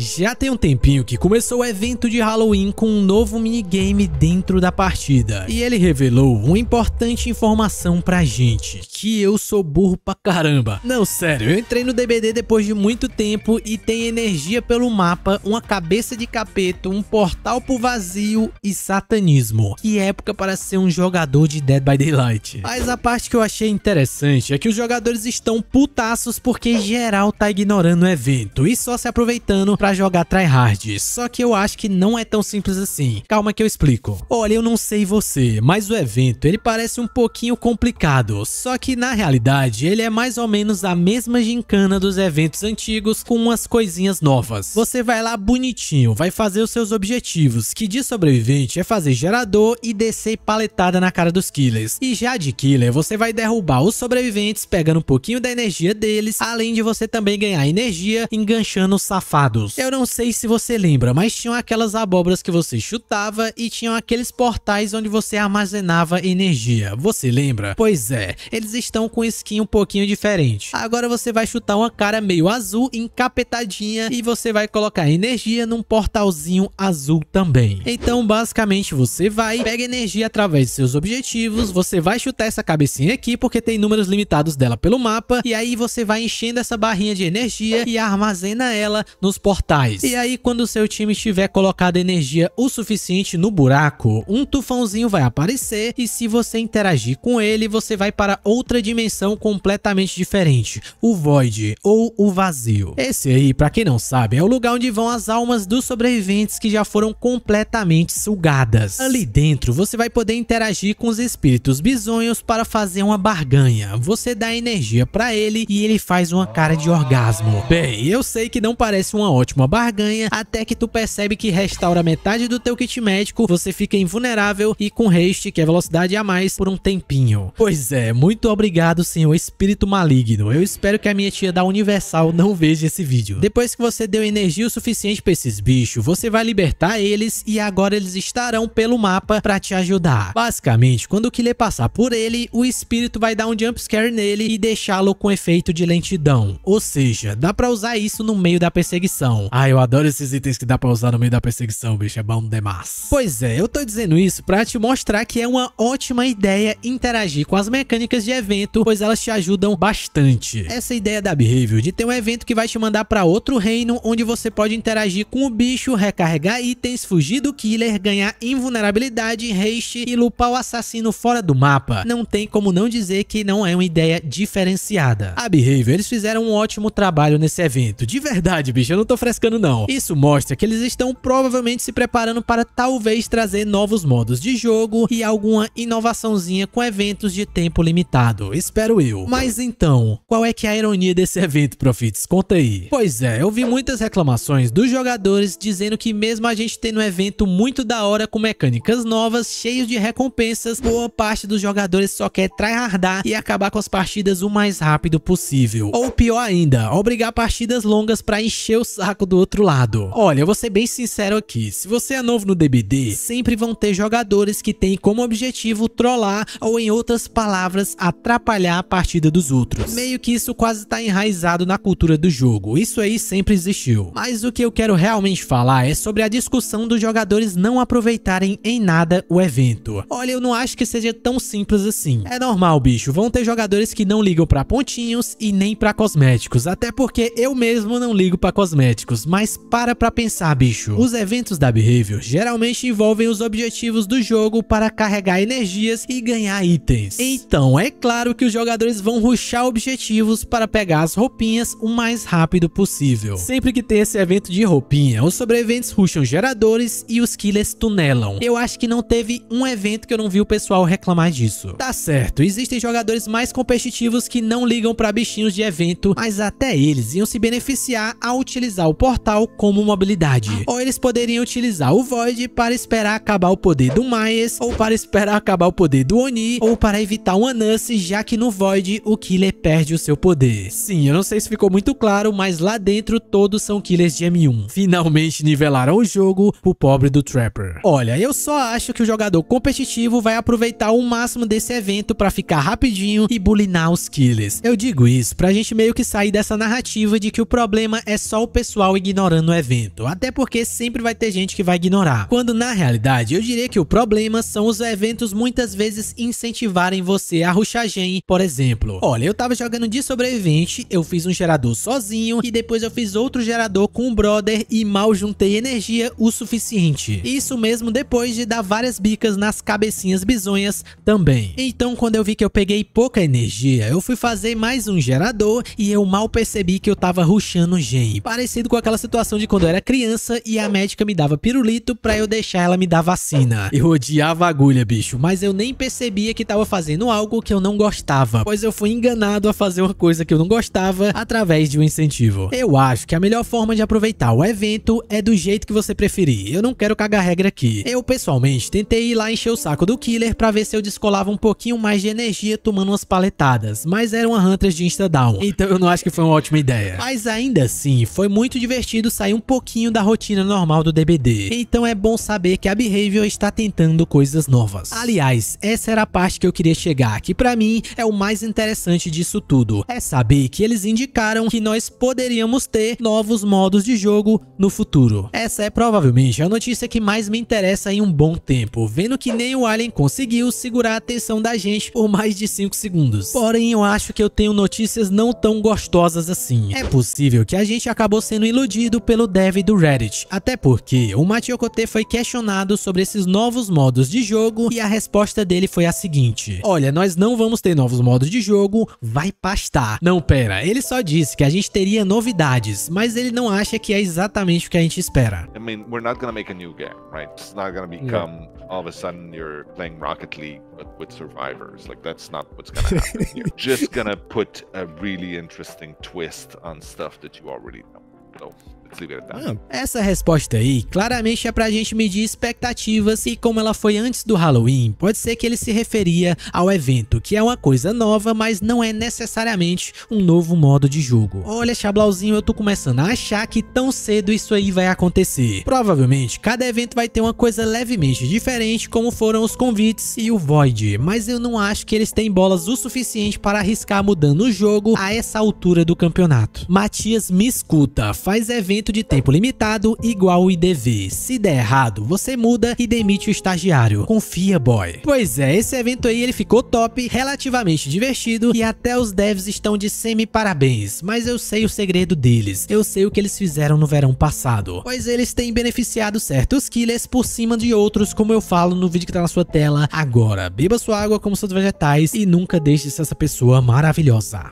Já tem um tempinho que começou o evento de Halloween com um novo minigame dentro da partida, e ele revelou uma importante informação pra gente, que eu sou burro pra caramba. Não, sério, eu entrei no DBD depois de muito tempo e tem energia pelo mapa, uma cabeça de capeta, um portal pro vazio e satanismo. Que é época para ser um jogador de Dead by Daylight. Mas a parte que eu achei interessante é que os jogadores estão putaços porque geral tá ignorando o evento e só se aproveitando pra para jogar tryhard, só que eu acho que não é tão simples assim. Calma que eu explico. Olha, eu não sei você, mas o evento ele parece um pouquinho complicado, só que na realidade ele é mais ou menos a mesma gincana dos eventos antigos com umas coisinhas novas. Você vai lá bonitinho, vai fazer os seus objetivos, que de sobrevivente é fazer gerador e descer paletada na cara dos killers. E já de killer, você vai derrubar os sobreviventes pegando um pouquinho da energia deles, além de você também ganhar energia enganchando os safados. Eu não sei se você lembra, mas tinham aquelas abóboras que você chutava e tinham aqueles portais onde você armazenava energia. Você lembra? Pois é, eles estão com skin um pouquinho diferente. Agora você vai chutar uma cara meio azul, encapetadinha, e você vai colocar energia num portalzinho azul também. Então, basicamente, você vai, pega energia através de seus objetivos, você vai chutar essa cabecinha aqui, porque tem números limitados dela pelo mapa, e aí você vai enchendo essa barrinha de energia e armazena ela nos portais mortais. E aí, quando seu time estiver colocado energia o suficiente no buraco, um tufãozinho vai aparecer e se você interagir com ele, você vai para outra dimensão completamente diferente, o Void ou o Vazio. Esse aí, para quem não sabe, é o lugar onde vão as almas dos sobreviventes que já foram completamente sugadas. Ali dentro, você vai poder interagir com os espíritos bizonhos para fazer uma barganha. Você dá energia para ele e ele faz uma cara de orgasmo. Bem, eu sei que não parece uma ótima uma barganha, até que tu percebe que restaura metade do teu kit médico, você fica invulnerável e com haste, que é velocidade a mais, por um tempinho. Pois é, muito obrigado senhor espírito maligno, eu espero que a minha tia da Universal não veja esse vídeo. Depois que você deu energia o suficiente pra esses bichos, você vai libertar eles e agora eles estarão pelo mapa pra te ajudar. Basicamente, quando o Killer passar por ele, o espírito vai dar um jumpscare nele e deixá-lo com efeito de lentidão. Ou seja, dá pra usar isso no meio da perseguição. Ah, eu adoro esses itens que dá pra usar no meio da perseguição, bicho. É bom demais. Pois é, eu tô dizendo isso pra te mostrar que é uma ótima ideia interagir com as mecânicas de evento, pois elas te ajudam bastante. Essa ideia da Behavior, de ter um evento que vai te mandar pra outro reino, onde você pode interagir com o bicho, recarregar itens, fugir do killer, ganhar invulnerabilidade, haste e lupar o assassino fora do mapa. Não tem como não dizer que não é uma ideia diferenciada. A Behavior, eles fizeram um ótimo trabalho nesse evento. De verdade, bicho, eu não tô não. Isso mostra que eles estão provavelmente se preparando para talvez trazer novos modos de jogo e alguma inovaçãozinha com eventos de tempo limitado, espero eu. Mas então, qual é que é a ironia desse evento, Profits? Conta aí. Pois é, eu vi muitas reclamações dos jogadores dizendo que mesmo a gente tendo um evento muito da hora com mecânicas novas, cheio de recompensas, boa parte dos jogadores só quer tryhardar e acabar com as partidas o mais rápido possível. Ou pior ainda, obrigar partidas longas para encher o saco saco do outro lado. Olha, eu vou ser bem sincero aqui. Se você é novo no DBD, sempre vão ter jogadores que têm como objetivo trollar ou, em outras palavras, atrapalhar a partida dos outros. Meio que isso quase tá enraizado na cultura do jogo. Isso aí sempre existiu. Mas o que eu quero realmente falar é sobre a discussão dos jogadores não aproveitarem em nada o evento. Olha, eu não acho que seja tão simples assim. É normal, bicho. Vão ter jogadores que não ligam pra pontinhos e nem pra cosméticos. Até porque eu mesmo não ligo pra cosméticos mas para pra pensar, bicho. Os eventos da Behavior geralmente envolvem os objetivos do jogo para carregar energias e ganhar itens. Então, é claro que os jogadores vão ruxar objetivos para pegar as roupinhas o mais rápido possível. Sempre que tem esse evento de roupinha, os sobreviventes ruxam geradores e os killers tunelam. Eu acho que não teve um evento que eu não vi o pessoal reclamar disso. Tá certo, existem jogadores mais competitivos que não ligam para bichinhos de evento, mas até eles iam se beneficiar ao utilizar o portal como uma habilidade. Ah, ou eles poderiam utilizar o Void para esperar acabar o poder do Myers, ou para esperar acabar o poder do Oni, ou para evitar um Anansi, já que no Void o Killer perde o seu poder. Sim, eu não sei se ficou muito claro, mas lá dentro todos são Killers de M1. Finalmente nivelaram o jogo o pobre do Trapper. Olha, eu só acho que o jogador competitivo vai aproveitar o máximo desse evento para ficar rapidinho e bulinar os Killers. Eu digo isso pra gente meio que sair dessa narrativa de que o problema é só o pessoal pessoal ignorando o evento, até porque sempre vai ter gente que vai ignorar. Quando na realidade, eu diria que o problema são os eventos muitas vezes incentivarem você a ruxar gen, por exemplo. Olha, eu tava jogando de sobrevivente, eu fiz um gerador sozinho e depois eu fiz outro gerador com um brother e mal juntei energia o suficiente. Isso mesmo depois de dar várias bicas nas cabecinhas bizonhas também. Então quando eu vi que eu peguei pouca energia, eu fui fazer mais um gerador e eu mal percebi que eu tava ruxando gen, parecido com ficou aquela situação de quando eu era criança e a médica me dava pirulito pra eu deixar ela me dar vacina. Eu odiava agulha, bicho, mas eu nem percebia que tava fazendo algo que eu não gostava, pois eu fui enganado a fazer uma coisa que eu não gostava através de um incentivo. Eu acho que a melhor forma de aproveitar o evento é do jeito que você preferir. Eu não quero cagar regra aqui. Eu, pessoalmente, tentei ir lá encher o saco do Killer pra ver se eu descolava um pouquinho mais de energia tomando umas paletadas, mas era uma Hunters de Insta Down, então eu não acho que foi uma ótima ideia. Mas ainda assim, foi muito difícil divertido sair um pouquinho da rotina normal do DBD. Então é bom saber que a Behavior está tentando coisas novas. Aliás, essa era a parte que eu queria chegar, que para mim é o mais interessante disso tudo. É saber que eles indicaram que nós poderíamos ter novos modos de jogo no futuro. Essa é provavelmente a notícia que mais me interessa em um bom tempo, vendo que nem o Alien conseguiu segurar a atenção da gente por mais de 5 segundos. Porém, eu acho que eu tenho notícias não tão gostosas assim. É possível que a gente acabou sendo iludido iludido pelo dev do Reddit. Até porque o Matiocote foi questionado sobre esses novos modos de jogo e a resposta dele foi a seguinte: Olha, nós não vamos ter novos modos de jogo, vai pastar. Não, pera, ele só disse que a gente teria novidades, mas ele não acha que é exatamente o que a gente espera. I mean, we're not gonna make a new game, right? It's not gonna become não. all of a sudden you're playing Rocket League with, with survivors. Like that's not what's gonna happen. you're just gonna put a really interesting twist on stuff that you already know. Go. Ah, essa resposta aí claramente é pra gente medir expectativas e como ela foi antes do Halloween, pode ser que ele se referia ao evento, que é uma coisa nova, mas não é necessariamente um novo modo de jogo. Olha, Chablauzinho, eu tô começando a achar que tão cedo isso aí vai acontecer. Provavelmente, cada evento vai ter uma coisa levemente diferente, como foram os convites e o Void, mas eu não acho que eles têm bolas o suficiente para arriscar mudando o jogo a essa altura do campeonato. Matias me escuta, faz evento pagamento de tempo limitado igual o IDV. Se der errado, você muda e demite o estagiário. Confia, boy. Pois é, esse evento aí ele ficou top, relativamente divertido e até os devs estão de semi-parabéns. Mas eu sei o segredo deles. Eu sei o que eles fizeram no verão passado. Pois eles têm beneficiado certos killers por cima de outros, como eu falo no vídeo que tá na sua tela agora. Beba sua água como seus vegetais e nunca deixe de ser essa pessoa maravilhosa.